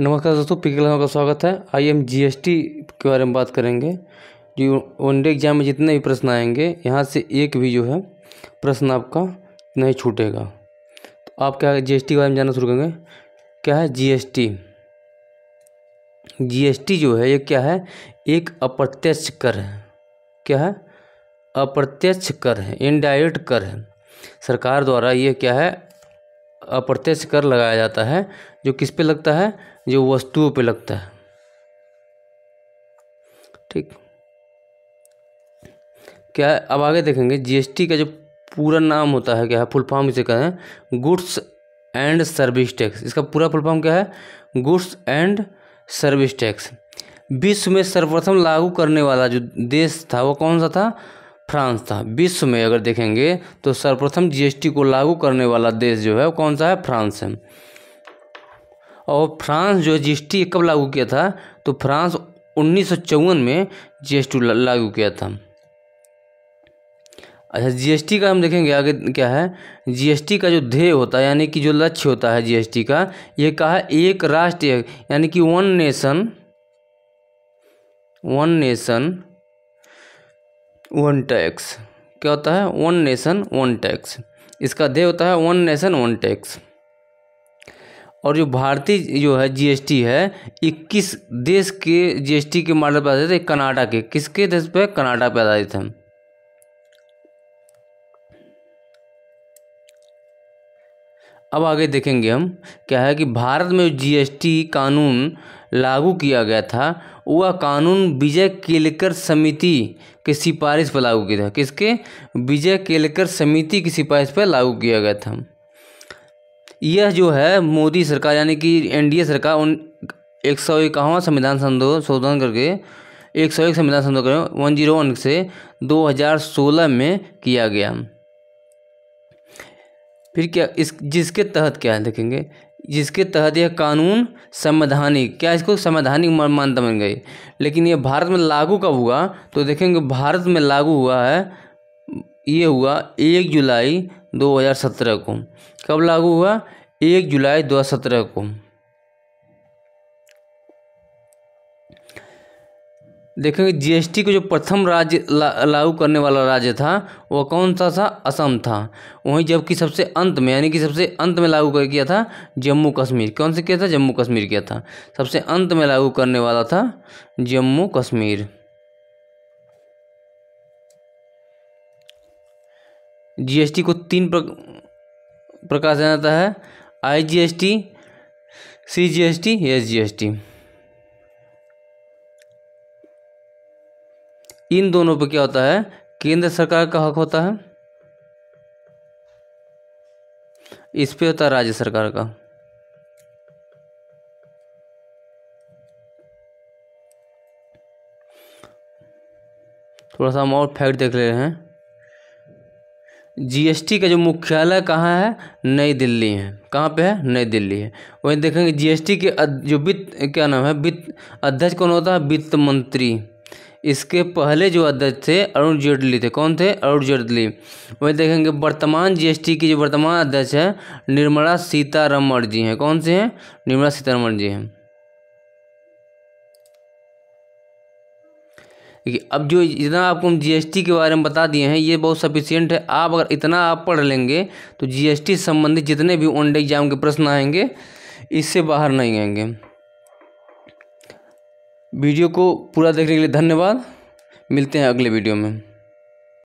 नमस्कार दोस्तों पिकल में का स्वागत है आई एम जीएसटी के बारे में बात करेंगे जो वनडे एग्जाम में जितने भी प्रश्न आएंगे यहाँ से एक भी जो है प्रश्न आपका नहीं छूटेगा तो आप क्या जीएसटी के बारे में जानना शुरू करेंगे क्या है जीएसटी जीएसटी जो है ये क्या है एक अप्रत्यक्ष कर है क्या है अप्रत्यक्ष कर है इनडायरेक्ट कर है सरकार द्वारा ये क्या है अप्रत्यक्ष कर लगाया जाता है जो किस पे लगता है जो वस्तुओं पे लगता है ठीक क्या अब आगे देखेंगे जीएसटी का जो पूरा नाम होता है क्या है फुल फॉर्म इसे कहें गुड्स एंड सर्विस टैक्स इसका पूरा फुल फॉर्म क्या है गुड्स एंड सर्विस टैक्स विश्व में सर्वप्रथम लागू करने वाला जो देश था वो कौन सा था फ्रांस था विश्व में अगर देखेंगे तो सर्वप्रथम जीएसटी को लागू करने वाला देश जो है वो कौन सा है फ्रांस है और फ्रांस जो जीएसटी कब लागू किया था तो फ्रांस उन्नीस में जीएसटी लागू किया था अच्छा जीएसटी का हम देखेंगे आगे क्या है जीएसटी का जो ध्येय होता है यानी कि जो लक्ष्य होता है जीएसटी का ये कहा एक राष्ट्र यानी कि one nation one nation one tax क्या होता है वन नेशन वन टैक्स इसका देय होता है वन नेशन वन टैक्स और जो भारतीय जो है जीएसटी है किस देश के जीएसटी के मॉडल पर आधारित है कनाडा के किसके देश पे कनाडा पे आधारित है अब आगे देखेंगे हम क्या है कि भारत में जीएसटी कानून लागू किया गया था वह कानून विजय केलकर समिति के सिफारिश पर लागू किया था किसके विजय केलकर समिति की सिफारिश पर लागू किया गया था यह जो है मोदी सरकार यानी कि एनडीए सरकार उन एक सौ इक्यावन संविधान संशोधन करके एक सौ एक संविधान संशोधन वन जीरो वन से दो हज़ार सोलह में किया गया फिर क्या इस जिसके तहत क्या है देखेंगे जिसके तहत यह कानून संवैधानिक क्या इसको संवैधानिक मान्यता बन गई लेकिन ये भारत में लागू कब हुआ तो देखेंगे भारत में लागू हुआ है ये हुआ एक जुलाई 2017 को कब लागू हुआ एक जुलाई 2017 को देखेंगे जीएसटी को जो प्रथम राज्य ला, लागू करने वाला राज्य था वह कौन सा था असम था वहीं जबकि सबसे अंत में यानी कि सबसे अंत में लागू कर किया था जम्मू कश्मीर कौन से किया था जम्मू कश्मीर किया था सबसे अंत में लागू करने वाला था जम्मू कश्मीर जीएसटी को तीन प्रकार से जाता है I G G S S S T T C G S T इन दोनों पे क्या होता है केंद्र सरकार का हक होता है इस पे होता है राज्य सरकार का थोड़ा सा हम और फैक्ट देख ले रहे हैं जीएसटी का जो मुख्यालय कहाँ है नई दिल्ली है कहाँ पे है नई दिल्ली है वहीं देखेंगे जीएसटी के जो वित्त क्या नाम है वित्त अध्यक्ष कौन होता है वित्त मंत्री इसके पहले जो अध्यक्ष थे अरुण जेटली थे कौन थे अरुण जेटली वही देखेंगे वर्तमान जीएसटी की जो वर्तमान अध्यक्ष है निर्मला सीतारमण जी हैं कौन से हैं निर्मला सीतारमण जी हैं देखिए अब जो जितना आपको हम जीएसटी के बारे में बता दिए हैं ये बहुत सफिशियंट है आप अगर इतना आप पढ़ लेंगे तो जीएसटी संबंधित जितने भी वन डे एग्जाम के प्रश्न आएंगे इससे बाहर नहीं आएंगे वीडियो को पूरा देखने के लिए धन्यवाद मिलते हैं अगले वीडियो में